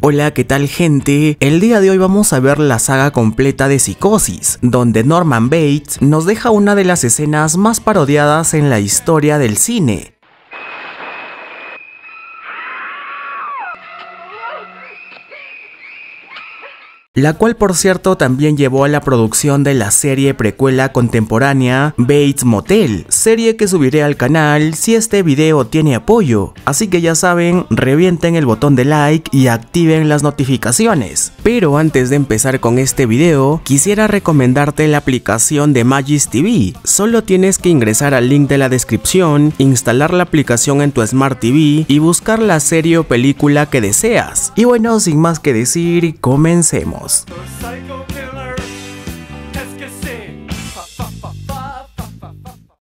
Hola, ¿qué tal gente? El día de hoy vamos a ver la saga completa de Psicosis, donde Norman Bates nos deja una de las escenas más parodiadas en la historia del cine, la cual por cierto también llevó a la producción de la serie precuela contemporánea Bates Motel, serie que subiré al canal si este video tiene apoyo, así que ya saben, revienten el botón de like y activen las notificaciones. Pero antes de empezar con este video, quisiera recomendarte la aplicación de Magis TV, solo tienes que ingresar al link de la descripción, instalar la aplicación en tu Smart TV y buscar la serie o película que deseas. Y bueno, sin más que decir, comencemos.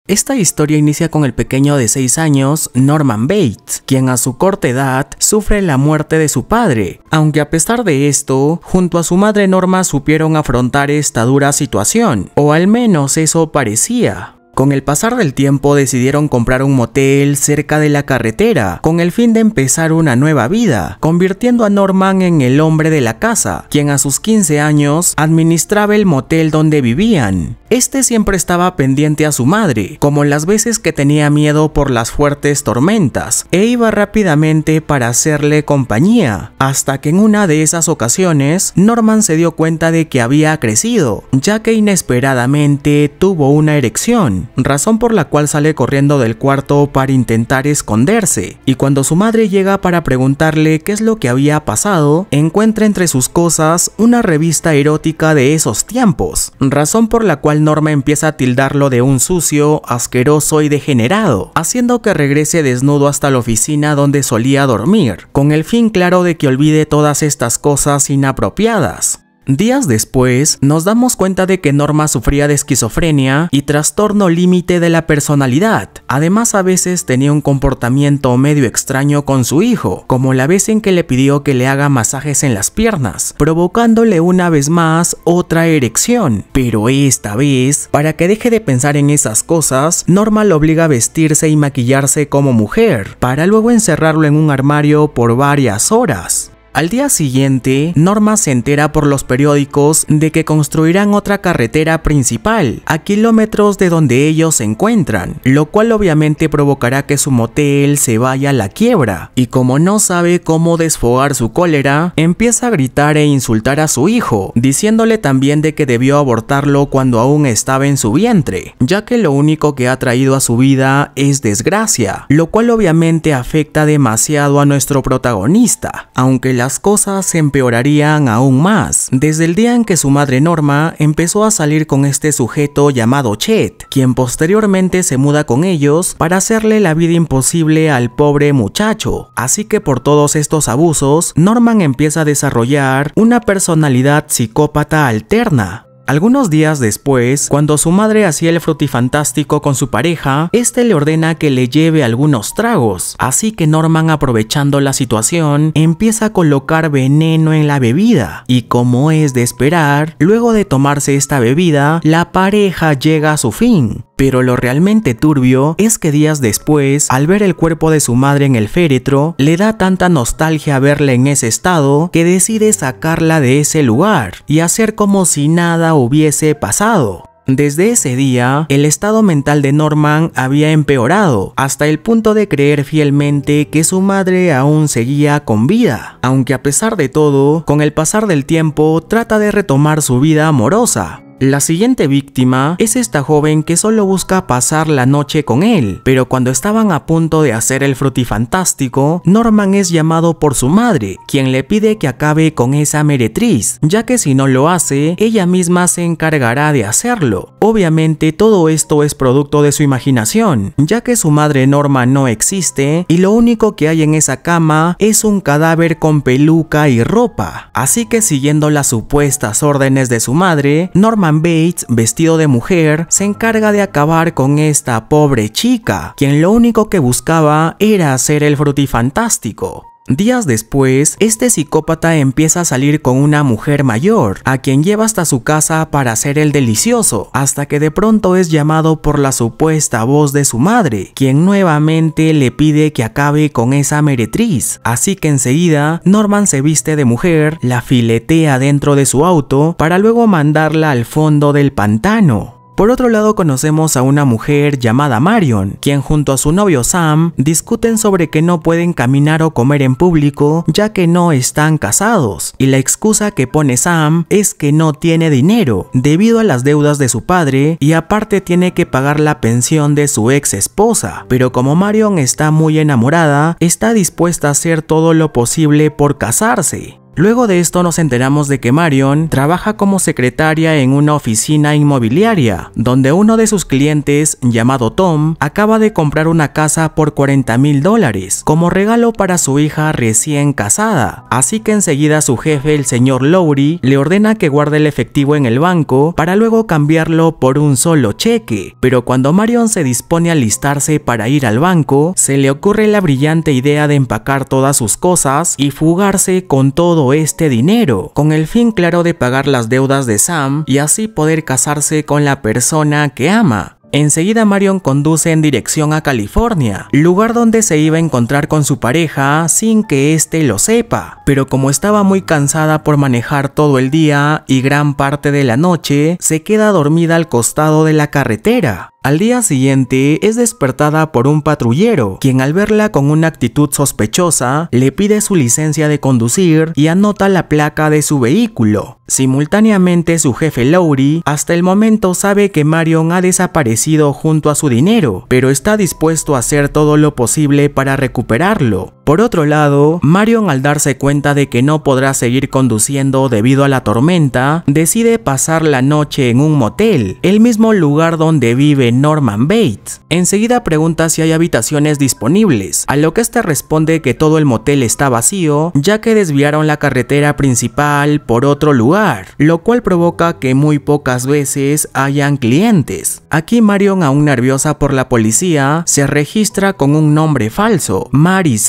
Esta historia inicia con el pequeño de 6 años, Norman Bates, quien a su corta edad sufre la muerte de su padre, aunque a pesar de esto, junto a su madre Norma supieron afrontar esta dura situación, o al menos eso parecía. Con el pasar del tiempo decidieron comprar un motel cerca de la carretera, con el fin de empezar una nueva vida, convirtiendo a Norman en el hombre de la casa, quien a sus 15 años administraba el motel donde vivían. Este siempre estaba pendiente a su madre, como las veces que tenía miedo por las fuertes tormentas, e iba rápidamente para hacerle compañía, hasta que en una de esas ocasiones, Norman se dio cuenta de que había crecido, ya que inesperadamente tuvo una erección razón por la cual sale corriendo del cuarto para intentar esconderse, y cuando su madre llega para preguntarle qué es lo que había pasado, encuentra entre sus cosas una revista erótica de esos tiempos, razón por la cual Norma empieza a tildarlo de un sucio, asqueroso y degenerado, haciendo que regrese desnudo hasta la oficina donde solía dormir, con el fin claro de que olvide todas estas cosas inapropiadas. Días después, nos damos cuenta de que Norma sufría de esquizofrenia y trastorno límite de la personalidad. Además, a veces tenía un comportamiento medio extraño con su hijo, como la vez en que le pidió que le haga masajes en las piernas, provocándole una vez más otra erección. Pero esta vez, para que deje de pensar en esas cosas, Norma lo obliga a vestirse y maquillarse como mujer, para luego encerrarlo en un armario por varias horas. Al día siguiente, Norma se entera por los periódicos de que construirán otra carretera principal a kilómetros de donde ellos se encuentran, lo cual obviamente provocará que su motel se vaya a la quiebra. Y como no sabe cómo desfogar su cólera, empieza a gritar e insultar a su hijo, diciéndole también de que debió abortarlo cuando aún estaba en su vientre, ya que lo único que ha traído a su vida es desgracia, lo cual obviamente afecta demasiado a nuestro protagonista, aunque las cosas empeorarían aún más. Desde el día en que su madre Norma empezó a salir con este sujeto llamado Chet, quien posteriormente se muda con ellos para hacerle la vida imposible al pobre muchacho. Así que por todos estos abusos, Norman empieza a desarrollar una personalidad psicópata alterna, algunos días después, cuando su madre hacía el frutifantástico con su pareja, este le ordena que le lleve algunos tragos, así que Norman aprovechando la situación, empieza a colocar veneno en la bebida, y como es de esperar, luego de tomarse esta bebida, la pareja llega a su fin, pero lo realmente turbio es que días después, al ver el cuerpo de su madre en el féretro, le da tanta nostalgia verla en ese estado que decide sacarla de ese lugar y hacer como si nada hubiese pasado. Desde ese día, el estado mental de Norman había empeorado, hasta el punto de creer fielmente que su madre aún seguía con vida, aunque a pesar de todo, con el pasar del tiempo trata de retomar su vida amorosa, la siguiente víctima es esta joven que solo busca pasar la noche con él, pero cuando estaban a punto de hacer el frutifantástico, Norman es llamado por su madre, quien le pide que acabe con esa meretriz, ya que si no lo hace, ella misma se encargará de hacerlo. Obviamente todo esto es producto de su imaginación, ya que su madre Norma no existe y lo único que hay en esa cama es un cadáver con peluca y ropa. Así que siguiendo las supuestas órdenes de su madre, Norman Bates, vestido de mujer, se encarga de acabar con esta pobre chica, quien lo único que buscaba era ser el frutifantástico. Días después, este psicópata empieza a salir con una mujer mayor, a quien lleva hasta su casa para hacer el delicioso, hasta que de pronto es llamado por la supuesta voz de su madre, quien nuevamente le pide que acabe con esa meretriz. Así que enseguida, Norman se viste de mujer, la filetea dentro de su auto, para luego mandarla al fondo del pantano. Por otro lado conocemos a una mujer llamada Marion, quien junto a su novio Sam discuten sobre que no pueden caminar o comer en público ya que no están casados, y la excusa que pone Sam es que no tiene dinero debido a las deudas de su padre y aparte tiene que pagar la pensión de su ex esposa, pero como Marion está muy enamorada, está dispuesta a hacer todo lo posible por casarse. Luego de esto nos enteramos de que Marion trabaja como secretaria en una oficina inmobiliaria, donde uno de sus clientes, llamado Tom, acaba de comprar una casa por 40 mil dólares como regalo para su hija recién casada. Así que enseguida su jefe, el señor Lowry, le ordena que guarde el efectivo en el banco para luego cambiarlo por un solo cheque. Pero cuando Marion se dispone a listarse para ir al banco, se le ocurre la brillante idea de empacar todas sus cosas y fugarse con todo este dinero, con el fin claro de pagar las deudas de Sam y así poder casarse con la persona que ama. Enseguida Marion conduce en dirección a California, lugar donde se iba a encontrar con su pareja sin que éste lo sepa, pero como estaba muy cansada por manejar todo el día y gran parte de la noche, se queda dormida al costado de la carretera. Al día siguiente es despertada por un patrullero, quien al verla con una actitud sospechosa, le pide su licencia de conducir y anota la placa de su vehículo. Simultáneamente su jefe Lowry hasta el momento sabe que Marion ha desaparecido junto a su dinero, pero está dispuesto a hacer todo lo posible para recuperarlo. Por otro lado, Marion al darse cuenta de que no podrá seguir conduciendo debido a la tormenta, decide pasar la noche en un motel, el mismo lugar donde vive Norman Bates. Enseguida pregunta si hay habitaciones disponibles, a lo que este responde que todo el motel está vacío, ya que desviaron la carretera principal por otro lugar, lo cual provoca que muy pocas veces hayan clientes. Aquí Marion, aún nerviosa por la policía, se registra con un nombre falso, Mary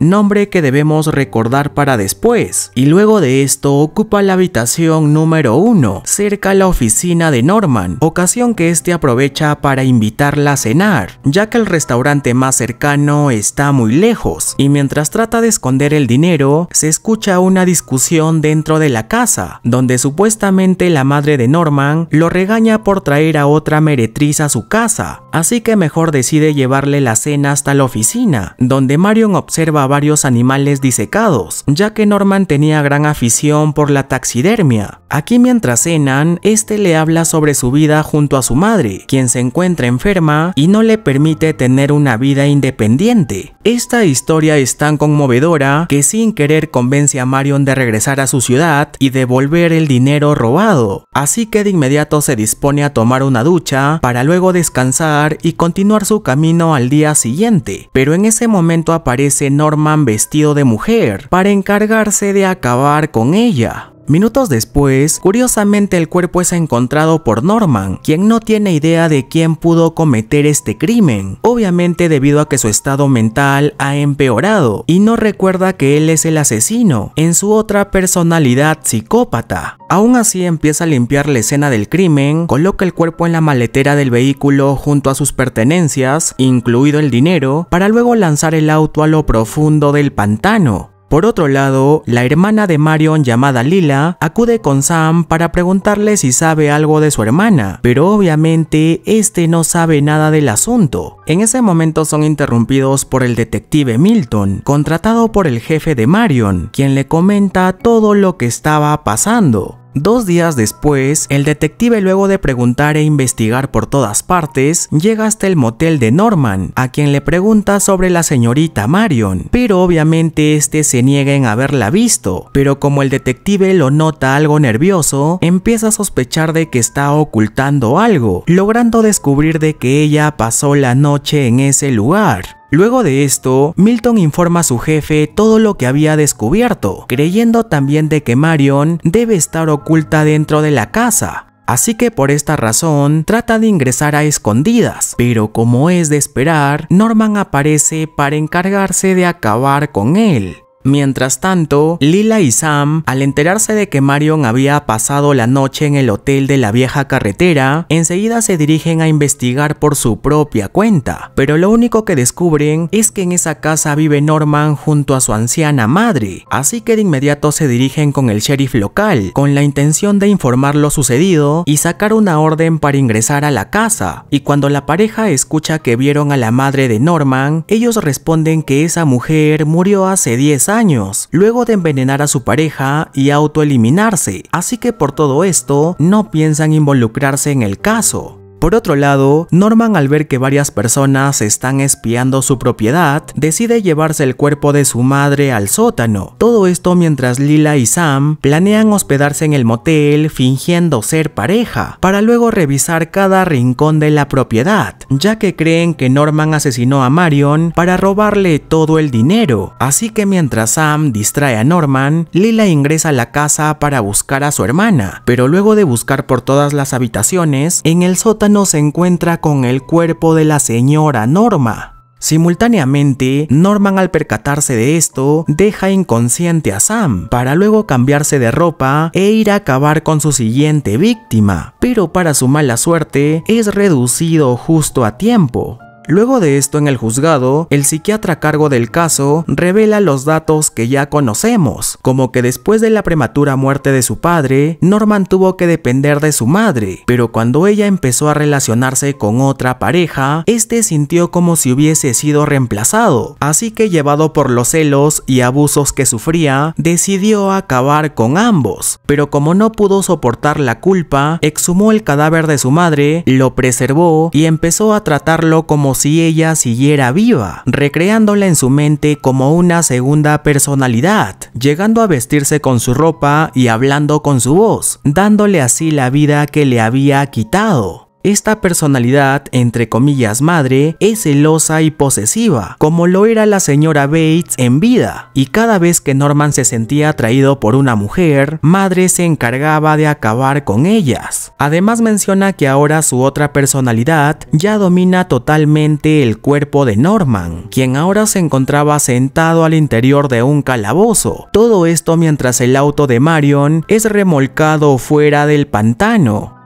nombre que debemos recordar para después, y luego de esto ocupa la habitación número 1, cerca a la oficina de Norman, ocasión que este aprovecha para invitarla a cenar, ya que el restaurante más cercano está muy lejos, y mientras trata de esconder el dinero, se escucha una discusión dentro de la casa, donde supuestamente la madre de Norman lo regaña por traer a otra meretriz a su casa, así que mejor decide llevarle la cena hasta la oficina, donde Marion observa varios animales disecados, ya que Norman tenía gran afición por la taxidermia. Aquí mientras cenan, este le habla sobre su vida junto a su madre, quien se encuentra enferma y no le permite tener una vida independiente. Esta historia es tan conmovedora que sin querer convence a Marion de regresar a su ciudad y devolver el dinero robado, así que de inmediato se dispone a tomar una ducha para luego descansar y continuar su camino al día siguiente, pero en ese momento aparece Norman vestido de mujer para encargarse de acabar con ella. Minutos después, curiosamente el cuerpo es encontrado por Norman, quien no tiene idea de quién pudo cometer este crimen, obviamente debido a que su estado mental ha empeorado y no recuerda que él es el asesino, en su otra personalidad psicópata. Aún así empieza a limpiar la escena del crimen, coloca el cuerpo en la maletera del vehículo junto a sus pertenencias, incluido el dinero, para luego lanzar el auto a lo profundo del pantano. Por otro lado, la hermana de Marion llamada Lila acude con Sam para preguntarle si sabe algo de su hermana, pero obviamente este no sabe nada del asunto. En ese momento son interrumpidos por el detective Milton, contratado por el jefe de Marion, quien le comenta todo lo que estaba pasando. Dos días después, el detective luego de preguntar e investigar por todas partes, llega hasta el motel de Norman, a quien le pregunta sobre la señorita Marion, pero obviamente este se niega en haberla visto, pero como el detective lo nota algo nervioso, empieza a sospechar de que está ocultando algo, logrando descubrir de que ella pasó la noche en ese lugar. Luego de esto, Milton informa a su jefe todo lo que había descubierto, creyendo también de que Marion debe estar oculta dentro de la casa, Así que por esta razón trata de ingresar a escondidas, pero como es de esperar, Norman aparece para encargarse de acabar con él. Mientras tanto, Lila y Sam, al enterarse de que Marion había pasado la noche en el hotel de la vieja carretera, enseguida se dirigen a investigar por su propia cuenta, pero lo único que descubren es que en esa casa vive Norman junto a su anciana madre, así que de inmediato se dirigen con el sheriff local, con la intención de informar lo sucedido y sacar una orden para ingresar a la casa, y cuando la pareja escucha que vieron a la madre de Norman, ellos responden que esa mujer murió hace 10 años años, luego de envenenar a su pareja y autoeliminarse, así que por todo esto no piensan involucrarse en el caso. Por otro lado, Norman al ver que varias personas están espiando su propiedad, decide llevarse el cuerpo de su madre al sótano. Todo esto mientras Lila y Sam planean hospedarse en el motel fingiendo ser pareja, para luego revisar cada rincón de la propiedad, ya que creen que Norman asesinó a Marion para robarle todo el dinero. Así que mientras Sam distrae a Norman, Lila ingresa a la casa para buscar a su hermana, pero luego de buscar por todas las habitaciones, en el sótano se encuentra con el cuerpo de la señora Norma. Simultáneamente, Norman al percatarse de esto, deja inconsciente a Sam, para luego cambiarse de ropa e ir a acabar con su siguiente víctima, pero para su mala suerte es reducido justo a tiempo. Luego de esto en el juzgado, el psiquiatra a cargo del caso revela los datos que ya conocemos, como que después de la prematura muerte de su padre, Norman tuvo que depender de su madre, pero cuando ella empezó a relacionarse con otra pareja, este sintió como si hubiese sido reemplazado, así que llevado por los celos y abusos que sufría, decidió acabar con ambos, pero como no pudo soportar la culpa, exhumó el cadáver de su madre, lo preservó y empezó a tratarlo como si ella siguiera viva, recreándola en su mente como una segunda personalidad, llegando a vestirse con su ropa y hablando con su voz, dándole así la vida que le había quitado. Esta personalidad, entre comillas madre, es celosa y posesiva, como lo era la señora Bates en vida, y cada vez que Norman se sentía atraído por una mujer, madre se encargaba de acabar con ellas. Además menciona que ahora su otra personalidad ya domina totalmente el cuerpo de Norman, quien ahora se encontraba sentado al interior de un calabozo, todo esto mientras el auto de Marion es remolcado fuera del pantano.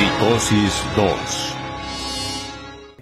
Psicosis 2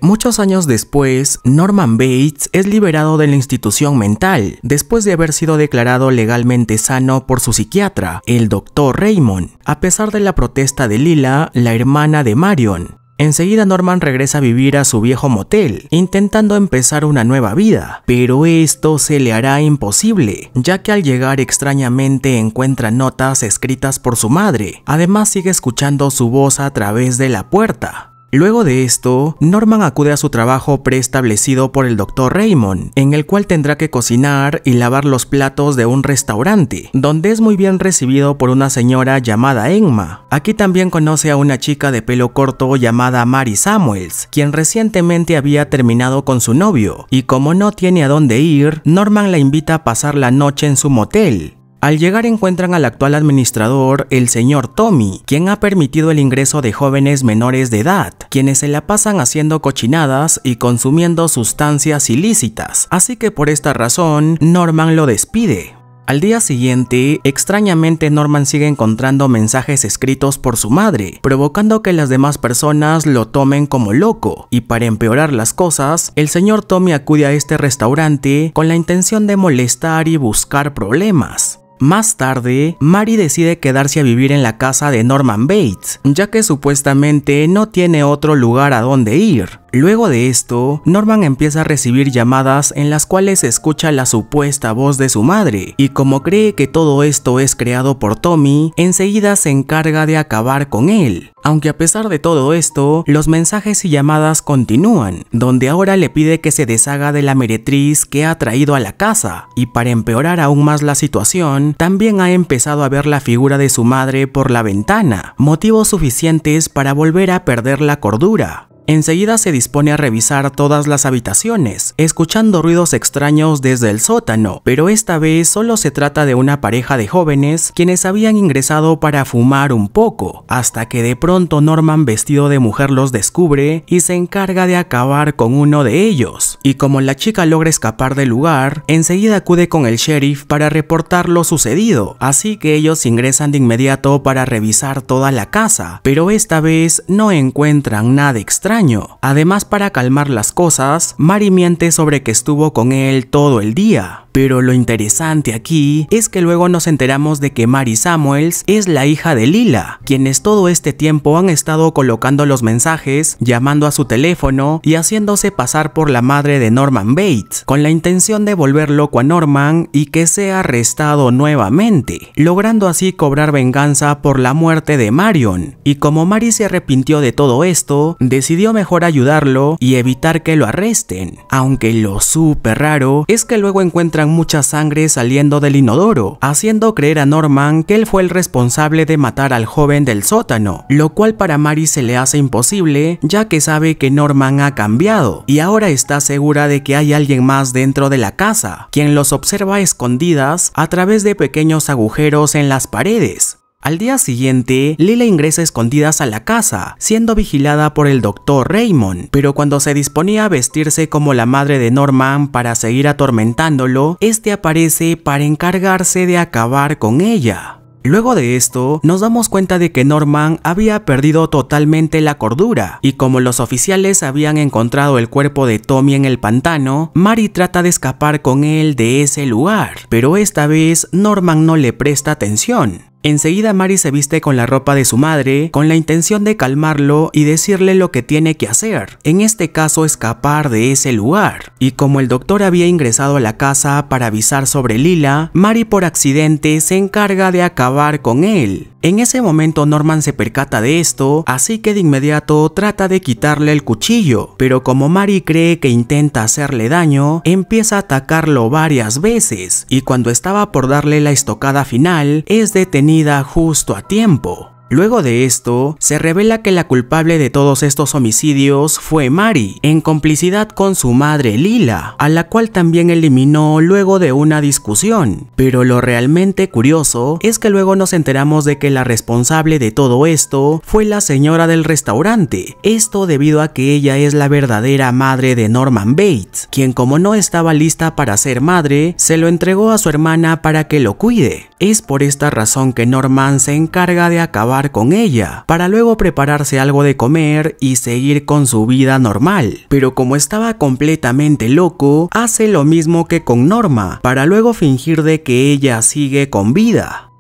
Muchos años después, Norman Bates es liberado de la institución mental, después de haber sido declarado legalmente sano por su psiquiatra, el Dr. Raymond, a pesar de la protesta de Lila, la hermana de Marion. Enseguida Norman regresa a vivir a su viejo motel, intentando empezar una nueva vida, pero esto se le hará imposible, ya que al llegar extrañamente encuentra notas escritas por su madre, además sigue escuchando su voz a través de la puerta. Luego de esto, Norman acude a su trabajo preestablecido por el Dr. Raymond, en el cual tendrá que cocinar y lavar los platos de un restaurante, donde es muy bien recibido por una señora llamada Emma. Aquí también conoce a una chica de pelo corto llamada Mary Samuels, quien recientemente había terminado con su novio, y como no tiene a dónde ir, Norman la invita a pasar la noche en su motel, al llegar encuentran al actual administrador, el señor Tommy, quien ha permitido el ingreso de jóvenes menores de edad, quienes se la pasan haciendo cochinadas y consumiendo sustancias ilícitas, así que por esta razón Norman lo despide. Al día siguiente, extrañamente Norman sigue encontrando mensajes escritos por su madre, provocando que las demás personas lo tomen como loco, y para empeorar las cosas, el señor Tommy acude a este restaurante con la intención de molestar y buscar problemas. Más tarde, Mary decide quedarse a vivir en la casa de Norman Bates, ya que supuestamente no tiene otro lugar a donde ir. Luego de esto, Norman empieza a recibir llamadas en las cuales escucha la supuesta voz de su madre, y como cree que todo esto es creado por Tommy, enseguida se encarga de acabar con él. Aunque a pesar de todo esto, los mensajes y llamadas continúan, donde ahora le pide que se deshaga de la meretriz que ha traído a la casa, y para empeorar aún más la situación, también ha empezado a ver la figura de su madre por la ventana, motivos suficientes para volver a perder la cordura. Enseguida se dispone a revisar todas las habitaciones, escuchando ruidos extraños desde el sótano, pero esta vez solo se trata de una pareja de jóvenes quienes habían ingresado para fumar un poco, hasta que de pronto Norman vestido de mujer los descubre y se encarga de acabar con uno de ellos. Y como la chica logra escapar del lugar, enseguida acude con el sheriff para reportar lo sucedido, así que ellos ingresan de inmediato para revisar toda la casa, pero esta vez no encuentran nada extraño Además, para calmar las cosas, Mari miente sobre que estuvo con él todo el día. Pero lo interesante aquí es que luego nos enteramos de que Mary Samuels es la hija de Lila, quienes todo este tiempo han estado colocando los mensajes, llamando a su teléfono y haciéndose pasar por la madre de Norman Bates, con la intención de volver loco a Norman y que sea arrestado nuevamente, logrando así cobrar venganza por la muerte de Marion. Y como Mary se arrepintió de todo esto, decidió mejor ayudarlo y evitar que lo arresten. Aunque lo súper raro es que luego encuentra mucha sangre saliendo del inodoro, haciendo creer a Norman que él fue el responsable de matar al joven del sótano, lo cual para Mary se le hace imposible ya que sabe que Norman ha cambiado y ahora está segura de que hay alguien más dentro de la casa, quien los observa escondidas a través de pequeños agujeros en las paredes. Al día siguiente, Lila ingresa escondidas a la casa, siendo vigilada por el doctor Raymond, pero cuando se disponía a vestirse como la madre de Norman para seguir atormentándolo, este aparece para encargarse de acabar con ella. Luego de esto, nos damos cuenta de que Norman había perdido totalmente la cordura, y como los oficiales habían encontrado el cuerpo de Tommy en el pantano, Mary trata de escapar con él de ese lugar, pero esta vez Norman no le presta atención. Enseguida Mari se viste con la ropa de su madre, con la intención de calmarlo y decirle lo que tiene que hacer, en este caso escapar de ese lugar. Y como el doctor había ingresado a la casa para avisar sobre Lila, Mari por accidente se encarga de acabar con él. En ese momento Norman se percata de esto, así que de inmediato trata de quitarle el cuchillo, pero como Mari cree que intenta hacerle daño, empieza a atacarlo varias veces, y cuando estaba por darle la estocada final, es detenido justo a tiempo. Luego de esto, se revela que la culpable de todos estos homicidios fue Mari, en complicidad con su madre Lila, a la cual también eliminó luego de una discusión. Pero lo realmente curioso es que luego nos enteramos de que la responsable de todo esto fue la señora del restaurante, esto debido a que ella es la verdadera madre de Norman Bates, quien como no estaba lista para ser madre, se lo entregó a su hermana para que lo cuide. Es por esta razón que Norman se encarga de acabar con ella, para luego prepararse algo de comer y seguir con su vida normal. Pero como estaba completamente loco, hace lo mismo que con Norma, para luego fingir de que ella sigue con vida.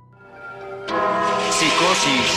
Psicosis.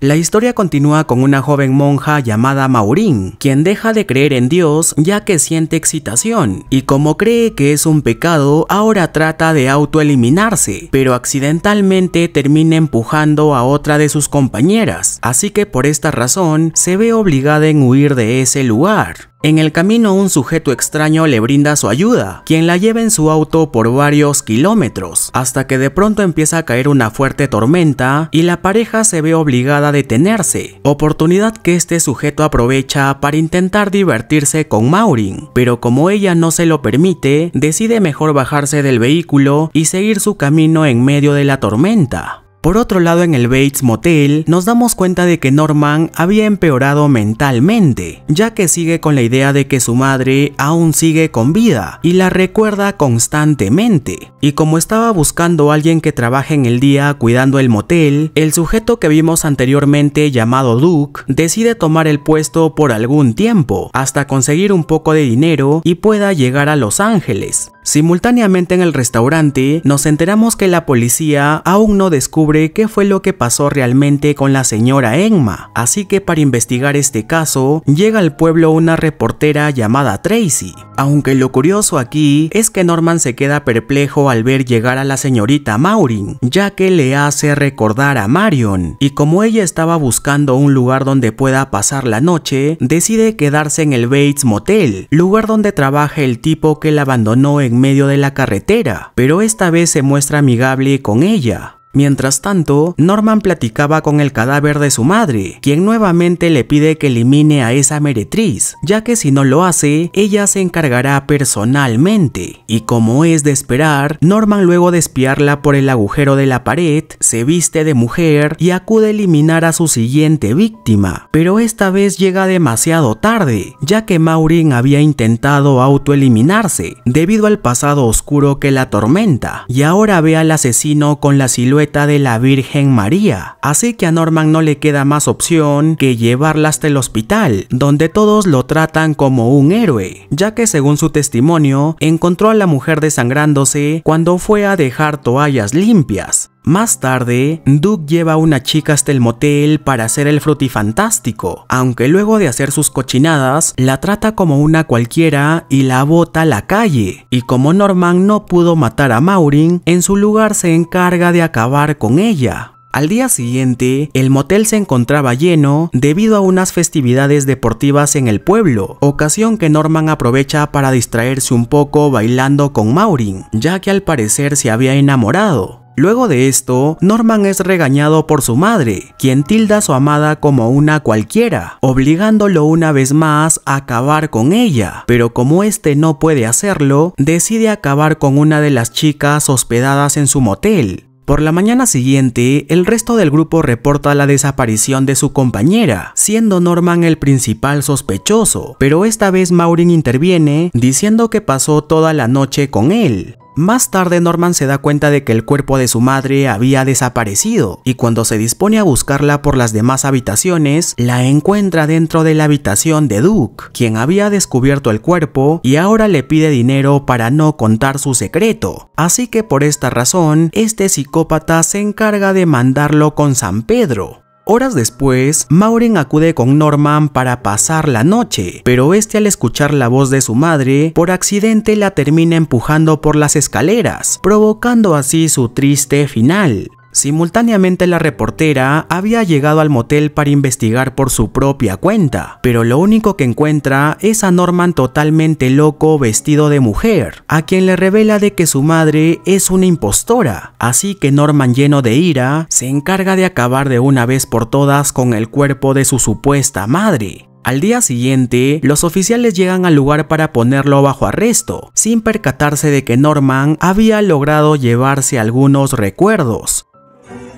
La historia continúa con una joven monja llamada Maurín, quien deja de creer en Dios ya que siente excitación, y como cree que es un pecado, ahora trata de autoeliminarse, pero accidentalmente termina empujando a otra de sus compañeras, así que por esta razón se ve obligada en huir de ese lugar. En el camino un sujeto extraño le brinda su ayuda, quien la lleva en su auto por varios kilómetros, hasta que de pronto empieza a caer una fuerte tormenta y la pareja se ve obligada a detenerse, oportunidad que este sujeto aprovecha para intentar divertirse con Maureen, pero como ella no se lo permite, decide mejor bajarse del vehículo y seguir su camino en medio de la tormenta. Por otro lado, en el Bates Motel, nos damos cuenta de que Norman había empeorado mentalmente, ya que sigue con la idea de que su madre aún sigue con vida y la recuerda constantemente. Y como estaba buscando a alguien que trabaje en el día cuidando el motel, el sujeto que vimos anteriormente llamado Duke decide tomar el puesto por algún tiempo, hasta conseguir un poco de dinero y pueda llegar a Los Ángeles. Simultáneamente en el restaurante, nos enteramos que la policía aún no descubre qué fue lo que pasó realmente con la señora Enma, así que para investigar este caso, llega al pueblo una reportera llamada Tracy. Aunque lo curioso aquí es que Norman se queda perplejo al ver llegar a la señorita Maureen, ya que le hace recordar a Marion, y como ella estaba buscando un lugar donde pueda pasar la noche, decide quedarse en el Bates Motel, lugar donde trabaja el tipo que la abandonó en medio de la carretera, pero esta vez se muestra amigable con ella, Mientras tanto, Norman platicaba con el cadáver de su madre, quien nuevamente le pide que elimine a esa meretriz, ya que si no lo hace, ella se encargará personalmente. Y como es de esperar, Norman luego de espiarla por el agujero de la pared, se viste de mujer y acude a eliminar a su siguiente víctima, pero esta vez llega demasiado tarde, ya que Maureen había intentado autoeliminarse debido al pasado oscuro que la tormenta, y ahora ve al asesino con la silueta de la Virgen María, así que a Norman no le queda más opción que llevarla hasta el hospital, donde todos lo tratan como un héroe, ya que según su testimonio, encontró a la mujer desangrándose cuando fue a dejar toallas limpias. Más tarde, Duke lleva a una chica hasta el motel para hacer el frutifantástico, aunque luego de hacer sus cochinadas, la trata como una cualquiera y la bota a la calle. Y como Norman no pudo matar a Maureen, en su lugar se encarga de acabar con ella. Al día siguiente, el motel se encontraba lleno debido a unas festividades deportivas en el pueblo, ocasión que Norman aprovecha para distraerse un poco bailando con Maureen, ya que al parecer se había enamorado. Luego de esto, Norman es regañado por su madre, quien tilda a su amada como una cualquiera, obligándolo una vez más a acabar con ella, pero como este no puede hacerlo, decide acabar con una de las chicas hospedadas en su motel, por la mañana siguiente, el resto del grupo reporta la desaparición de su compañera, siendo Norman el principal sospechoso, pero esta vez Maureen interviene diciendo que pasó toda la noche con él. Más tarde Norman se da cuenta de que el cuerpo de su madre había desaparecido y cuando se dispone a buscarla por las demás habitaciones, la encuentra dentro de la habitación de Duke, quien había descubierto el cuerpo y ahora le pide dinero para no contar su secreto. Así que por esta razón, este psicópata se encarga de mandarlo con San Pedro. Horas después, Maureen acude con Norman para pasar la noche, pero este al escuchar la voz de su madre, por accidente la termina empujando por las escaleras, provocando así su triste final. Simultáneamente la reportera había llegado al motel para investigar por su propia cuenta, pero lo único que encuentra es a Norman totalmente loco vestido de mujer, a quien le revela de que su madre es una impostora, así que Norman lleno de ira se encarga de acabar de una vez por todas con el cuerpo de su supuesta madre, al día siguiente, los oficiales llegan al lugar para ponerlo bajo arresto, sin percatarse de que Norman había logrado llevarse algunos recuerdos,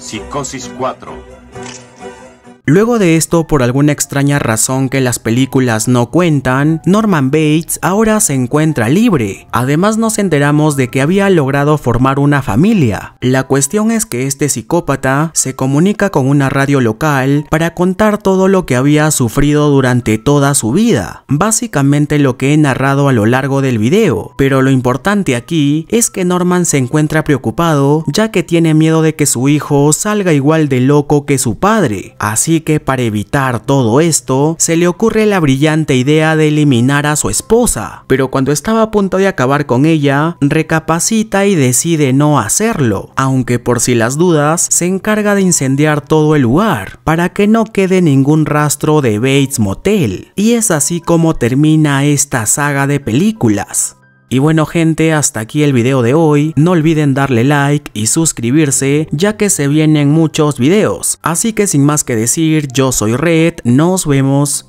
Psicosis 4 Luego de esto, por alguna extraña razón que las películas no cuentan, Norman Bates ahora se encuentra libre. Además nos enteramos de que había logrado formar una familia. La cuestión es que este psicópata se comunica con una radio local para contar todo lo que había sufrido durante toda su vida, básicamente lo que he narrado a lo largo del video, pero lo importante aquí es que Norman se encuentra preocupado ya que tiene miedo de que su hijo salga igual de loco que su padre, así que para evitar todo esto, se le ocurre la brillante idea de eliminar a su esposa, pero cuando estaba a punto de acabar con ella, recapacita y decide no hacerlo, aunque por si las dudas, se encarga de incendiar todo el lugar, para que no quede ningún rastro de Bates Motel. Y es así como termina esta saga de películas. Y bueno gente, hasta aquí el video de hoy. No olviden darle like y suscribirse, ya que se vienen muchos videos. Así que sin más que decir, yo soy Red, nos vemos.